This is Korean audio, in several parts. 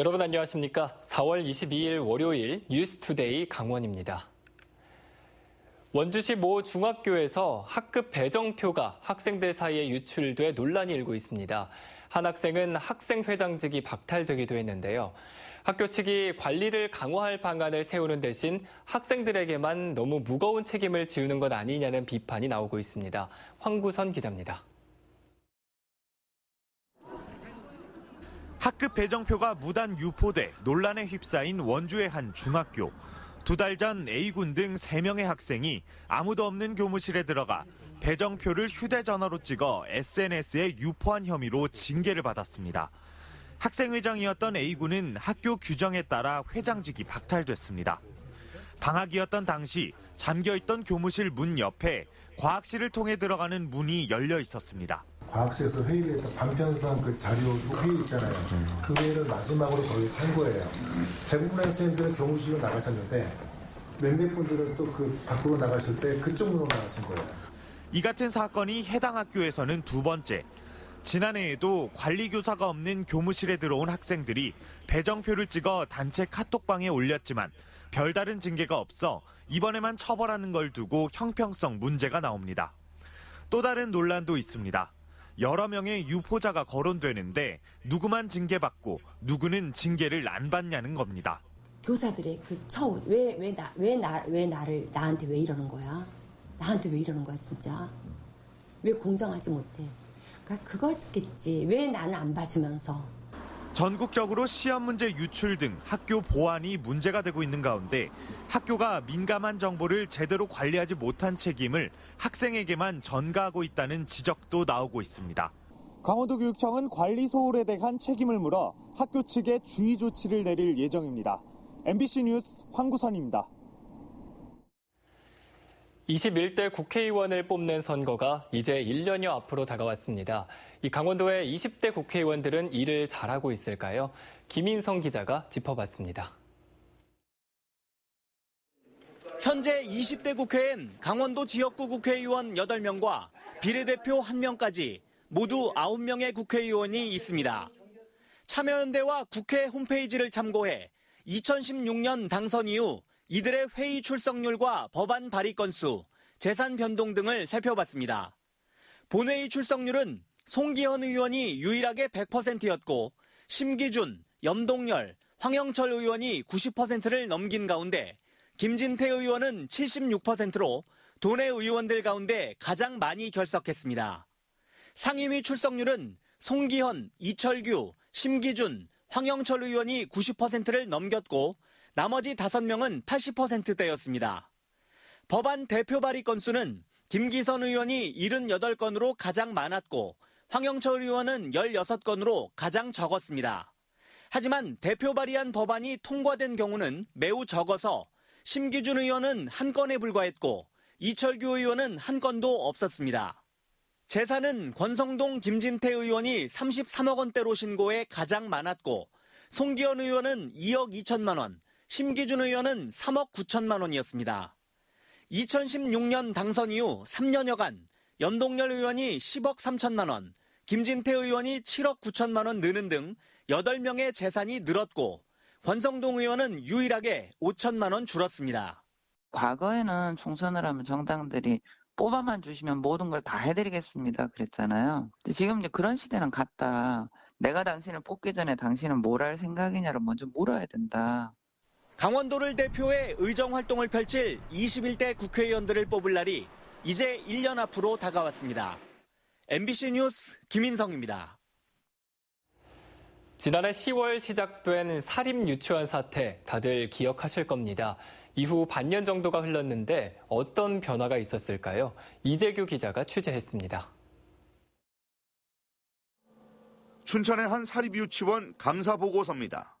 여러분 안녕하십니까? 4월 22일 월요일 뉴스투데이 강원입니다. 원주시 모 중학교에서 학급 배정표가 학생들 사이에 유출돼 논란이 일고 있습니다. 한 학생은 학생회장직이 박탈되기도 했는데요. 학교 측이 관리를 강화할 방안을 세우는 대신 학생들에게만 너무 무거운 책임을 지우는 것 아니냐는 비판이 나오고 있습니다. 황구선 기자입니다. 학급 배정표가 무단 유포돼 논란에 휩싸인 원주의 한 중학교. 두 달 전 A군 등 3명의 학생이 아무도 없는 교무실에 들어가 배정표를 휴대전화로 찍어 SNS에 유포한 혐의로 징계를 받았습니다. 학생회장이었던 A군은 학교 규정에 따라 회장직이 박탈됐습니다. 방학이었던 당시 잠겨있던 교무실 문 옆에 과학실을 통해 들어가는 문이 열려 있었습니다. 과학실에서 회의 했던 반편성 그 자료 회의 있잖아요. 그 회의를 마지막으로 거기서 거예요. 대부분의 선생님들은 경무실로 나가셨는데 몇몇 분들은 또 그 밖으로 나가실 때 그쪽으로 나가신 거예요. 이 같은 사건이 해당 학교에서는 두 번째. 지난해에도 관리교사가 없는 교무실에 들어온 학생들이 배정표를 찍어 단체 카톡방에 올렸지만 별다른 징계가 없어 이번에만 처벌하는 걸 두고 형평성 문제가 나옵니다. 또 다른 논란도 있습니다. 여러 명의 유포자가 거론되는데 누구만 징계받고 누구는 징계를 안 받냐는 겁니다. 교사들의 그 처우 왜 왜 나 왜 나 왜 나를 나한테 왜 이러는 거야? 나한테 왜 이러는 거야 진짜? 왜 공정하지 못해? 그러니까 그거겠지. 왜 나는 안 봐주면서? 전국적으로 시험 문제 유출 등 학교 보안이 문제가 되고 있는 가운데 학교가 민감한 정보를 제대로 관리하지 못한 책임을 학생에게만 전가하고 있다는 지적도 나오고 있습니다. 강원도 교육청은 관리 소홀에 대한 책임을 물어 학교 측에 주의 조치를 내릴 예정입니다. MBC 뉴스 황구선입니다. 21대 국회의원을 뽑는 선거가 이제 1년여 앞으로 다가왔습니다. 이 강원도의 20대 국회의원들은 일을 잘하고 있을까요? 김인성 기자가 짚어봤습니다. 현재 20대 국회엔 강원도 지역구 국회의원 8명과 비례대표 1명까지 모두 9명의 국회의원이 있습니다. 참여연대와 국회 홈페이지를 참고해 2016년 당선 이후 이들의 회의 출석률과 법안 발의 건수, 재산 변동 등을 살펴봤습니다. 본회의 출석률은 송기현 의원이 유일하게 100%였고 심기준, 염동열, 황영철 의원이 90%를 넘긴 가운데 김진태 의원은 76%로 도내 의원들 가운데 가장 많이 결석했습니다. 상임위 출석률은 송기현, 이철규, 심기준, 황영철 의원이 90%를 넘겼고 나머지 5명은 80%대였습니다. 법안 대표 발의 건수는 김기선 의원이 78건으로 가장 많았고 황영철 의원은 16건으로 가장 적었습니다. 하지만 대표 발의한 법안이 통과된 경우는 매우 적어서 심기준 의원은 한 건에 불과했고 이철규 의원은 한 건도 없었습니다. 재산은 권성동 김진태 의원이 33억 원대로 신고해 가장 많았고 송기현 의원은 2억 2천만 원, 심기준 의원은 3억 9천만 원이었습니다. 2016년 당선 이후 3년여간 연동열 의원이 10억 3천만 원, 김진태 의원이 7억 9천만 원 느는 등 8명의 재산이 늘었고 권성동 의원은 유일하게 5천만 원 줄었습니다. 과거에는 총선을 하면 정당들이 뽑아만 주시면 모든 걸 다 해드리겠습니다 그랬잖아요. 지금 이제 그런 시대는 갔다. 내가 당신을 뽑기 전에 당신은 뭘 할 생각이냐를 먼저 물어야 된다. 강원도를 대표해 의정 활동을 펼칠 21대 국회의원들을 뽑을 날이 이제 1년 앞으로 다가왔습니다. MBC 뉴스 김인성입니다. 지난해 10월 시작된 사립 유치원 사태 다들 기억하실 겁니다. 이후 반년 정도가 흘렀는데 어떤 변화가 있었을까요? 이재규 기자가 취재했습니다. 춘천의 한 사립 유치원 감사 보고서입니다.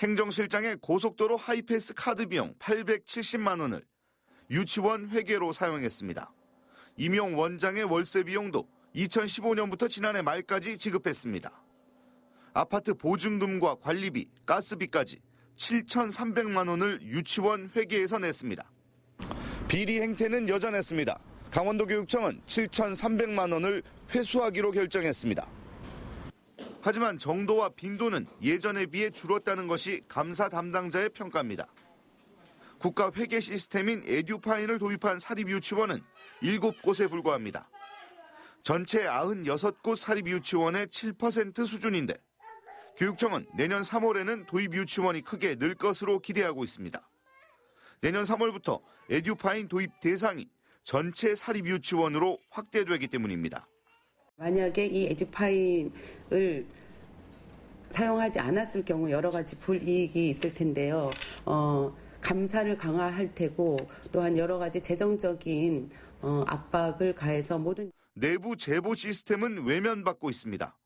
행정실장의 고속도로 하이패스 카드 비용 870만 원을 유치원 회계로 사용했습니다. 임용 원장의 월세 비용도 2015년부터 지난해 말까지 지급했습니다. 아파트 보증금과 관리비, 가스비까지 7,300만 원을 유치원 회계에서 냈습니다. 비리 행태는 여전했습니다. 강원도교육청은 7,300만 원을 회수하기로 결정했습니다. 하지만 정도와 빈도는 예전에 비해 줄었다는 것이 감사 담당자의 평가입니다. 국가 회계 시스템인 에듀파인을 도입한 사립유치원은 7곳에 불과합니다. 전체 96곳 사립유치원의 7% 수준인데 교육청은 내년 3월에는 도입유치원이 크게 늘 것으로 기대하고 있습니다. 내년 3월부터 에듀파인 도입 대상이 전체 사립유치원으로 확대되기 때문입니다. 만약에 이 에듀파인을 사용하지 않았을 경우 여러 가지 불이익이 있을 텐데요. 어, 감사를 강화할 테고 또한 여러 가지 재정적인 어, 압박을 가해서 모든 내부 제보 시스템은 외면받고 있습니다.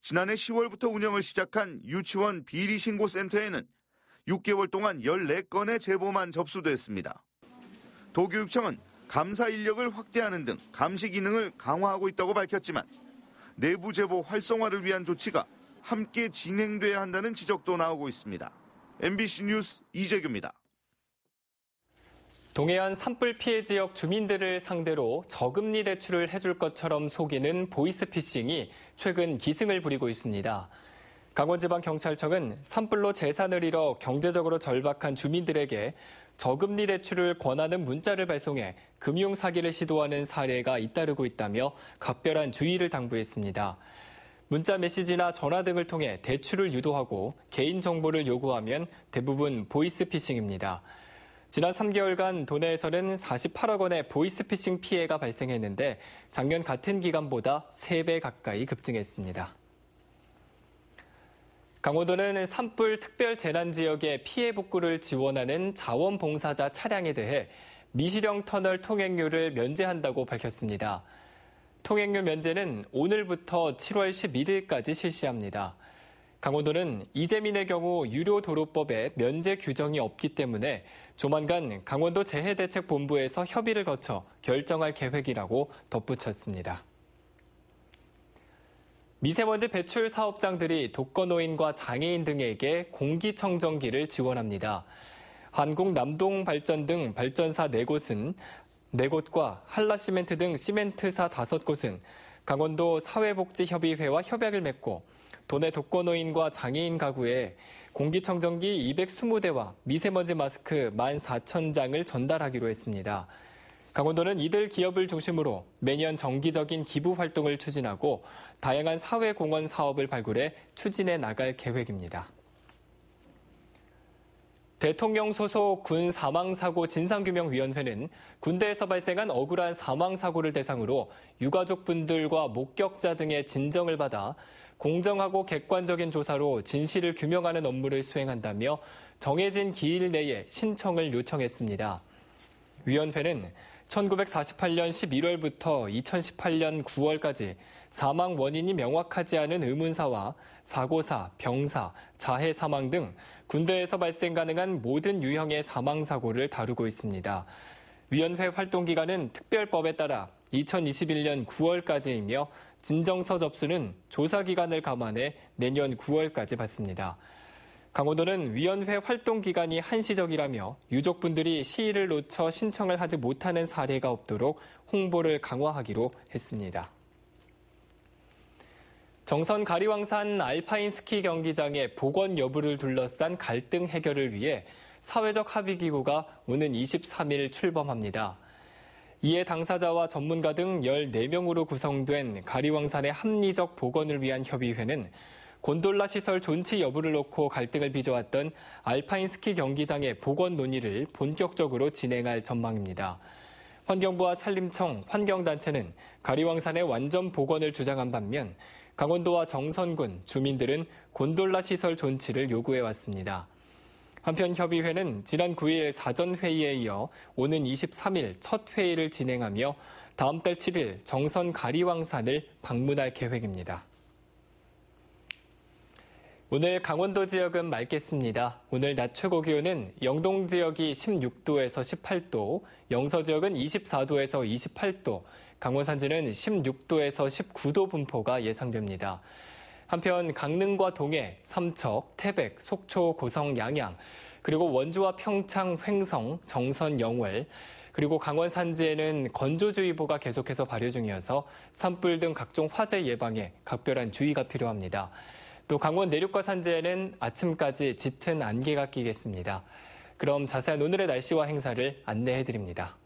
지난해 10월부터 운영을 시작한 유치원 비리 신고 센터에는 6개월 동안 14건의 제보만 접수됐습니다. 도교육청은 감사 인력을 확대하는 등 감시 기능을 강화하고 있다고 밝혔지만 내부 제보 활성화를 위한 조치가 함께 진행돼야 한다는 지적도 나오고 있습니다. MBC 뉴스 이재규입니다. 동해안 산불 피해 지역 주민들을 상대로 저금리 대출을 해줄 것처럼 속이는 보이스피싱이 최근 기승을 부리고 있습니다. 강원지방경찰청은 산불로 재산을 잃어 경제적으로 절박한 주민들에게 저금리 대출을 권하는 문자를 발송해 금융 사기를 시도하는 사례가 잇따르고 있다며 각별한 주의를 당부했습니다. 문자 메시지나 전화 등을 통해 대출을 유도하고 개인 정보를 요구하면 대부분 보이스피싱입니다. 지난 3개월간 도내에서는 48억 원의 보이스피싱 피해가 발생했는데 작년 같은 기간보다 3배 가까이 급증했습니다. 강원도는 산불 특별 재난 지역의 피해 복구를 지원하는 자원봉사자 차량에 대해 미시령 터널 통행료를 면제한다고 밝혔습니다. 통행료 면제는 오늘부터 7월 11일까지 실시합니다. 강원도는 이재민의 경우 유료 도로법에 면제 규정이 없기 때문에 조만간 강원도 재해대책본부에서 협의를 거쳐 결정할 계획이라고 덧붙였습니다. 미세먼지 배출 사업장들이 독거노인과 장애인 등에게 공기청정기를 지원합니다. 한국남동발전 등 발전사 4곳은 4곳과 한라시멘트 등 시멘트사 5곳은 강원도 사회복지협의회와 협약을 맺고 도내 독거노인과 장애인 가구에 공기청정기 220대와 미세먼지 마스크 14,000장을 전달하기로 했습니다. 강원도는 이들 기업을 중심으로 매년 정기적인 기부 활동을 추진하고 다양한 사회공헌 사업을 발굴해 추진해 나갈 계획입니다. 대통령 소속 군 사망사고 진상규명위원회는 군대에서 발생한 억울한 사망사고를 대상으로 유가족분들과 목격자 등의 진정을 받아 공정하고 객관적인 조사로 진실을 규명하는 업무를 수행한다며 정해진 기일 내에 신청을 요청했습니다. 위원회는 1948년 11월부터 2018년 9월까지 사망 원인이 명확하지 않은 의문사와 사고사, 병사, 자해 사망 등 군대에서 발생 가능한 모든 유형의 사망 사고를 다루고 있습니다. 위원회 활동 기간은 특별법에 따라 2021년 9월까지이며 진정서 접수는 조사 기간을 감안해 내년 9월까지 받습니다. 강원도는 위원회 활동 기간이 한시적이라며 유족분들이 시일을 놓쳐 신청을 하지 못하는 사례가 없도록 홍보를 강화하기로 했습니다. 정선 가리왕산 알파인 스키 경기장의 복원 여부를 둘러싼 갈등 해결을 위해 사회적 합의기구가 오는 23일 출범합니다. 이에 당사자와 전문가 등 14명으로 구성된 가리왕산의 합리적 복원을 위한 협의회는 곤돌라 시설 존치 여부를 놓고 갈등을 빚어왔던 알파인 스키 경기장의 복원 논의를 본격적으로 진행할 전망입니다. 환경부와 산림청, 환경단체는 가리왕산의 완전 복원을 주장한 반면 강원도와 정선군, 주민들은 곤돌라 시설 존치를 요구해왔습니다. 한편 협의회는 지난 9일 사전 회의에 이어 오는 23일 첫 회의를 진행하며 다음 달 7일 정선 가리왕산을 방문할 계획입니다. 오늘 강원도 지역은 맑겠습니다. 오늘 낮 최고 기온은 영동 지역이 16도에서 18도, 영서 지역은 24도에서 28도, 강원 산지는 16도에서 19도 분포가 예상됩니다. 한편 강릉과 동해, 삼척, 태백, 속초, 고성, 양양, 그리고 원주와 평창, 횡성, 정선, 영월, 그리고 강원 산지에는 건조주의보가 계속해서 발효 중이어서 산불 등 각종 화재 예방에 각별한 주의가 필요합니다. 또 강원 내륙과 산지에는 아침까지 짙은 안개가 끼겠습니다. 그럼 자세한 오늘의 날씨와 행사를 안내해 드립니다.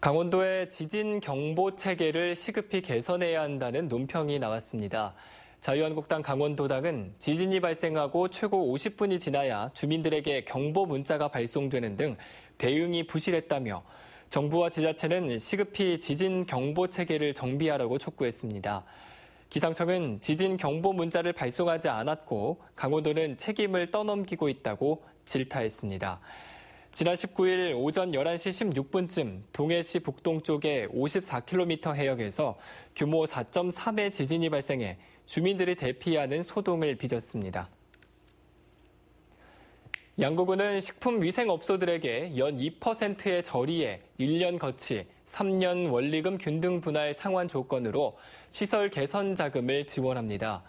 강원도의 지진 경보 체계를 시급히 개선해야 한다는 논평이 나왔습니다. 자유한국당 강원도당은 지진이 발생하고 최고 50분이 지나야 주민들에게 경보 문자가 발송되는 등 대응이 부실했다며 정부와 지자체는 시급히 지진 경보 체계를 정비하라고 촉구했습니다. 기상청은 지진 경보 문자를 발송하지 않았고 강원도는 책임을 떠넘기고 있다고 질타했습니다. 지난 19일 오전 11시 16분쯤 동해시 북동쪽의 54km 해역에서 규모 4.3의 지진이 발생해 주민들이 대피하는 소동을 빚었습니다. 양국은 식품위생업소들에게 연 2%의 저리에 1년 거치 3년 원리금 균등 분할 상환 조건으로 시설 개선 자금을 지원합니다.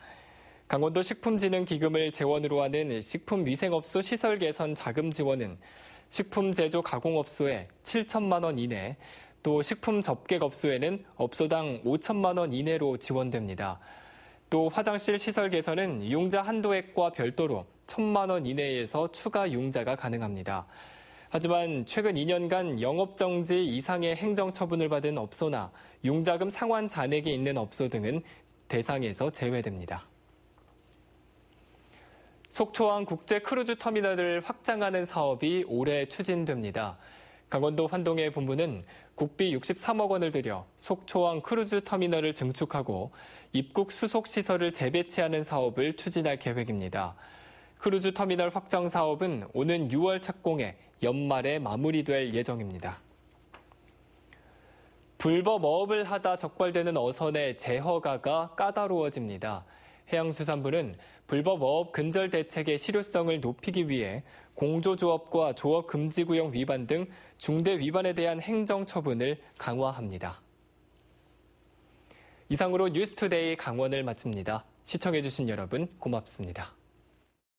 강원도 식품진흥기금을 재원으로 하는 식품위생업소 시설 개선 자금 지원은 식품 제조 가공업소에 7천만 원 이내, 또 식품 접객업소에는 업소당 5천만 원 이내로 지원됩니다. 또 화장실 시설 개선은 이용자 한도액과 별도로 1천만 원 이내에서 추가 이용자가 가능합니다. 하지만 최근 2년간 영업정지 이상의 행정처분을 받은 업소나 용자금 상환 잔액이 있는 업소 등은 대상에서 제외됩니다. 속초항 국제 크루즈 터미널을 확장하는 사업이 올해 추진됩니다. 강원도 환동의 본부는 국비 63억 원을 들여 속초항 크루즈 터미널을 증축하고 입국 수속 시설을 재배치하는 사업을 추진할 계획입니다. 크루즈 터미널 확장 사업은 오는 6월 착공해 연말에 마무리될 예정입니다. 불법 어업을 하다 적발되는 어선의 재허가가 까다로워집니다. 해양수산부는 불법 어업 근절 대책의 실효성을 높이기 위해 공조조업과 조업금지구역 위반 등 중대 위반에 대한 행정처분을 강화합니다. 이상으로 뉴스투데이 강원을 마칩니다. 시청해주신 여러분 고맙습니다.